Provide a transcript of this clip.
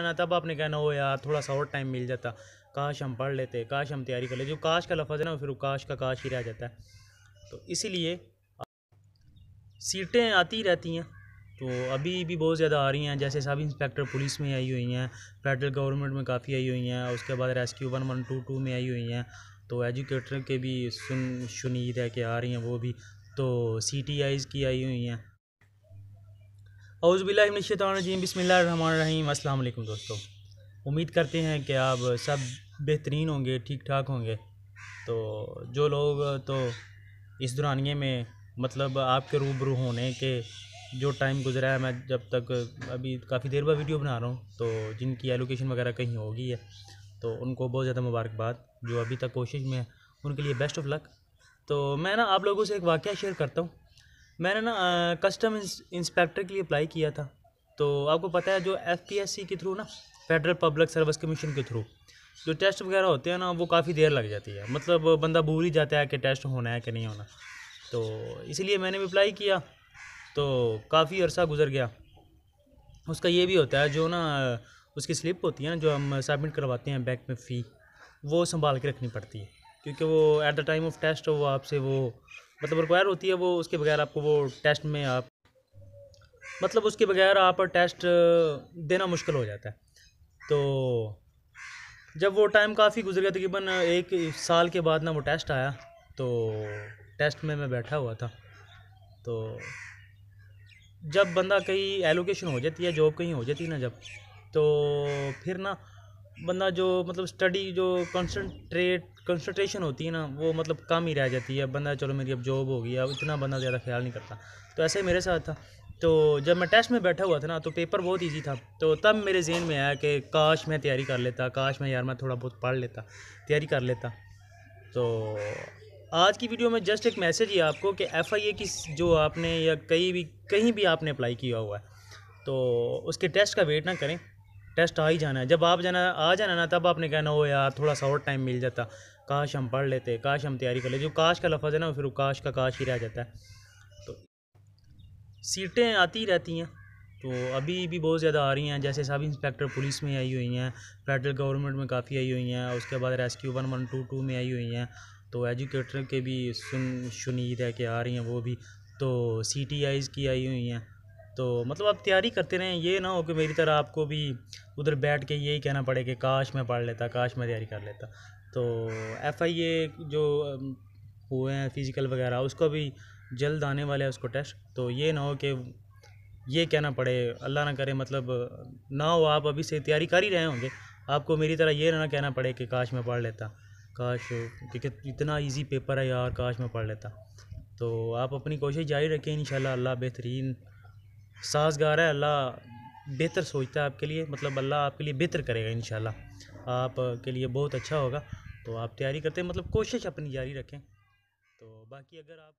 ना तब आपने कहना हो यार थोड़ा सा और टाइम मिल जाता काश हम पढ़ लेते काश हम तैयारी कर लेते जो काश का लफज है ना फिर वो काश का काश ही रह जाता है तो इसीलिए सीटें आती ही रहती हैं तो अभी भी बहुत ज़्यादा आ रही हैं जैसे सब इंस्पेक्टर पुलिस में आई हुई हैं फेडरल गवर्नमेंट में काफ़ी आई हुई हैं उसके बाद rescue one one two two में आई हुई हैं तो एजुकेटर के भी सुन शुनीद है कि आ रही हैं वो भी तो सी टी आईज़ की आई हुई हैं अउज़बिल्लाशतरजीम बसमीम अल्लाम दोस्तों उम्मीद करते हैं कि आप सब बेहतरीन होंगे ठीक ठाक होंगे तो जो लोग तो इस दौरानिए में मतलब आपके रूबरू होने के जो टाइम गुजरा है मैं जब तक अभी काफ़ी देर बाद वीडियो बना रहा हूँ तो जिनकी एलोकेशन वगैरह कहीं होगी है तो उनको बहुत ज़्यादा मुबारकबाद जो अभी तक कोशिश में है उनके लिए बेस्ट ऑफ लक तो मैं ना आप लोगों से एक वाक़ शेयर करता हूँ मैंने ना कस्टम इंस्पेक्टर के लिए अप्लाई किया था तो आपको पता है जो एफ के थ्रू ना फेडरल पब्लिक सर्विस कमीशन के थ्रू जो टेस्ट वगैरह होते हैं ना वो काफ़ी देर लग जाती है मतलब बंदा भूल ही जाता है कि टेस्ट होना है कि नहीं होना तो इसलिए मैंने भी अप्लाई किया तो काफ़ी अरसा गुजर गया उसका ये भी होता है जो ना उसकी स्लिप होती है ना जो हम सबमिट करवाते हैं बैंक में फ़ी वो संभाल के रखनी पड़ती है क्योंकि वो at the time of test वो आपसे वो मतलब रिक्वायर होती है वो उसके बगैर आपको वो टेस्ट में आप मतलब उसके बगैर आप टेस्ट देना मुश्किल हो जाता है तो जब वो टाइम काफ़ी गुजर गया तकरीबन एक साल के बाद ना वो टेस्ट आया तो टेस्ट में मैं बैठा हुआ था तो जब बंदा कहीं एलोकेशन हो जाती है जॉब कहीं हो जाती है ना जब तो फिर ना बंदा जो मतलब स्टडी जो कंसनट्रेट कंसनट्रेशन होती है ना वो मतलब कम ही रह जाती है बंदा चलो मेरी अब जॉब हो गई अब इतना बंदा ज़्यादा ख्याल नहीं करता तो ऐसे ही मेरे साथ था तो जब मैं टेस्ट में बैठा हुआ था ना तो पेपर बहुत ईजी था तो तब मेरे जहन में आया कि काश मैं तैयारी कर लेता काश मैं यार मैं थोड़ा बहुत पढ़ लेता तैयारी कर लेता तो आज की वीडियो में जस्ट एक मैसेज ही आपको कि एफ़ आई ए की जो आपने या कहीं भी कहीं भी आपने अप्लाई किया हुआ है तो उसके टेस्ट का वेट ना करें टेस्ट आ ही जाना है जब आप जाना आ जाना ना तब आपने कहना हो यार थोड़ा सा और टाइम मिल जाता काश हम पढ़ लेते काश हम तैयारी कर लेते जो काश का लफज है ना फिर काश का काश ही रह जाता है तो सीटें आती रहती हैं तो अभी भी बहुत ज़्यादा आ रही हैं जैसे सब इंस्पेक्टर पुलिस में आई हुई हैं फेडरल गवर्नमेंट में काफ़ी आई हुई हैं उसके बाद rescue one one two two में आई हुई हैं तो एजुकेटर के भी सुन सुनीद है कि आ रही हैं वो भी तो सी टी आईज़ की आई हुई हैं तो मतलब आप तैयारी करते रहें ये ना हो कि मेरी तरह आपको भी उधर बैठ के यही कहना पड़े कि काश मैं पढ़ लेता काश मैं तैयारी कर लेता तो एफ आई ए जो हुए हैं फ़िज़िकल वगैरह उसका भी जल्द आने वाला है उसको टेस्ट तो ये ना हो कि ये कहना पड़े अल्लाह ना करे मतलब ना हो आप अभी से तैयारी कर ही रहे होंगे आपको मेरी तरह ये ना कहना पड़े कि काश मैं पढ़ लेता काश क्योंकि इतना ईजी पेपर है यार काश मैं पढ़ लेता तो आप अपनी कोशिश जारी रखें इन अल्लाह बेहतरीन साजगार है अल्लाह बेहतर सोचता है आपके लिए मतलब अल्लाह आपके लिए बेहतर करेगा इन आपके लिए बहुत अच्छा होगा तो आप तैयारी करते हैं मतलब कोशिश अपनी जारी रखें तो बाकी अगर आप